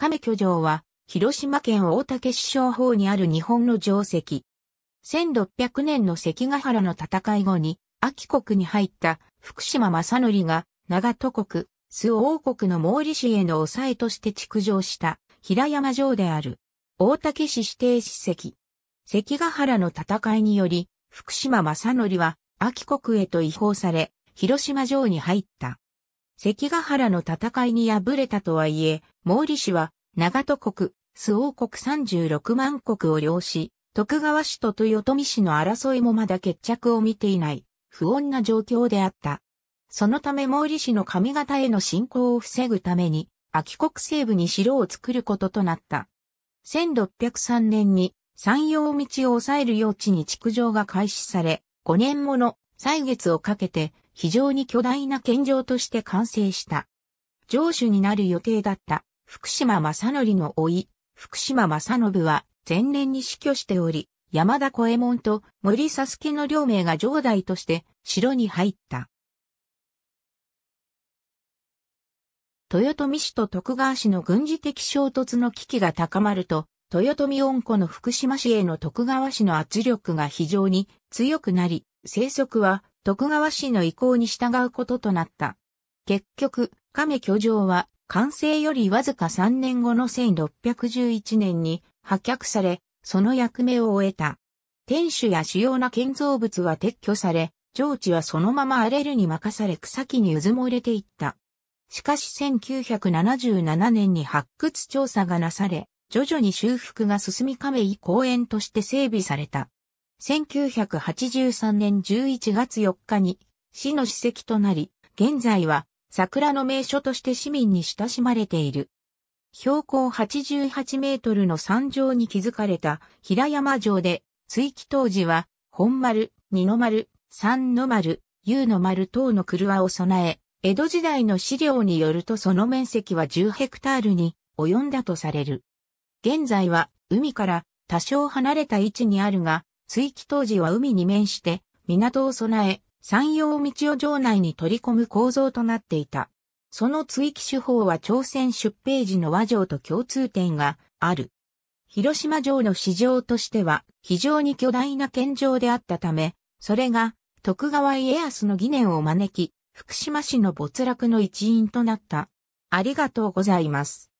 亀巨城は、広島県大竹市小方にある日本の城跡。1600年の関ヶ原の戦い後に、秋国に入った福島正則が、長戸国、須王国の毛利氏への抑えとして築城した平山城である。大竹市指定史跡。関ヶ原の戦いにより、福島正則は、秋国へと移行され、広島城に入った。関ヶ原の戦いに敗れたとはいえ、毛利氏は長戸国、周王国36万国を領し、徳川氏と豊臣氏の争いもまだ決着を見ていない不穏な状況であった。そのため毛利氏の上方への侵攻を防ぐために、秋国西部に城を作ることとなった。1603年に山陽道を抑える用地に築城が開始され、5年もの歳月をかけて非常に巨大な県城として完成した。城主になる予定だった福島正則の甥、福島正信は前年に死去しており、山田小右衛門と森佐助の両名が城代として城に入った。豊臣氏と徳川氏の軍事的衝突の危機が高まると、豊臣恩子の福島市への徳川氏の圧力が非常に強くなり、生息は徳川氏の意向に従うこととなった。結局、亀居城は完成よりわずか3年後の1611年に破却され、その役目を終えた。天守や主要な建造物は撤去され、上地はそのまま荒れるに任され草木にうずもれていった。しかし1977年に発掘調査がなされ、徐々に修復が進み亀井公園として整備された。1983年11月4日に市の史跡となり、現在は桜の名所として市民に親しまれている。標高88メートルの山上に築かれた平山城で、追記当時は、本丸、二の丸、三の丸、遊の丸等の車を備え、江戸時代の資料によるとその面積は10ヘクタールに及んだとされる。現在は海から多少離れた位置にあるが、追記当時は海に面して、港を備え、山陽道を城内に取り込む構造となっていた。その追記手法は朝鮮出兵時の和城と共通点がある。広島城の市場としては非常に巨大な県城であったため、それが徳川家康の疑念を招き、福島市の没落の一因となった。ありがとうございます。